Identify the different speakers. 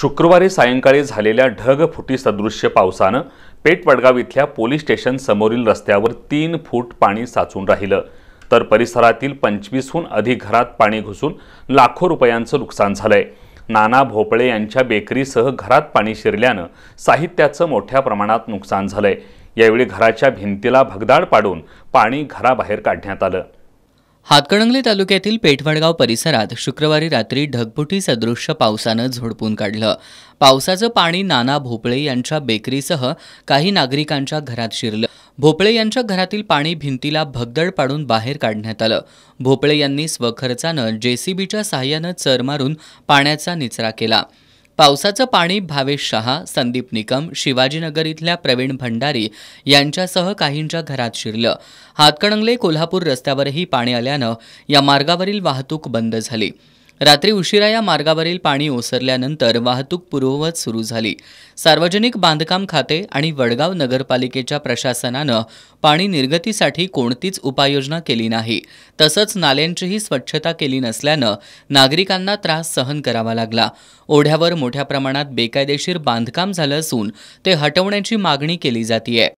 Speaker 1: शुक्रवारी सायंकाळी झालेल्या फुटी सदृश्य पावसानं पेटवडगाव इथल्या पोलीस स्टेशन समोरील रस्त्यावर तीन फूट पाणी साचून राहिलं तर परिसरातील पंचवीसहून अधिक घरात पाणी घुसून लाखो रुपयांचं नुकसान झालंय नाना भोपळे यांच्या बेकरीसह घरात पाणी शिरल्यानं साहित्याचं मोठ्या प्रमाणात नुकसान झालंय यावेळी घराच्या भिंतीला भगदाड पाडून पाणी घराबाहेर काढण्यात आलं
Speaker 2: हातकणंगले तालुक्यातील पेठवडगाव परिसरात शुक्रवारी रात्री ढगफुटी सदृश्य पावसानं झोडपून काढलं पावसाचं पाणी नाना भोपळे यांच्या बेकरीसह काही नागरिकांच्या घरात शिरलं भोपळे यांच्या घरातील पाणी भिंतीला भगदड पाडून बाहेर काढण्यात आलं भोपळे यांनी स्वखर्चानं जेसीबीच्या सहाय्यानं चर मारून पाण्याचा निचरा केला पावसाचं पाणी भावेश शहा संदीप निकम शिवाजीनगर इथल्या प्रवीण भंडारी यांच्यासह काहींच्या घरात शिरलं हातकणंगले कोल्हापूर रस्त्यावरही पाणी आल्यानं या मार्गावरील वाहतूक बंद झाली रात्री उशिरा या मार्गावरील पाणी ओसरल्यानंतर वाहतूक पूर्ववत सुरू झाली सार्वजनिक बांधकाम खाते आणि वडगाव नगरपालिकेच्या प्रशासनानं पाणी निर्गतीसाठी कोणतीच उपाययोजना केली नाही तसंच नाल्यांचीही स्वच्छता केली नसल्यानं नागरिकांना त्रास सहन करावा लागला ओढ्यावर मोठ्या प्रमाणात बेकायदेशीर बांधकाम झालं असून ते हटवण्याची मागणी केली जातीय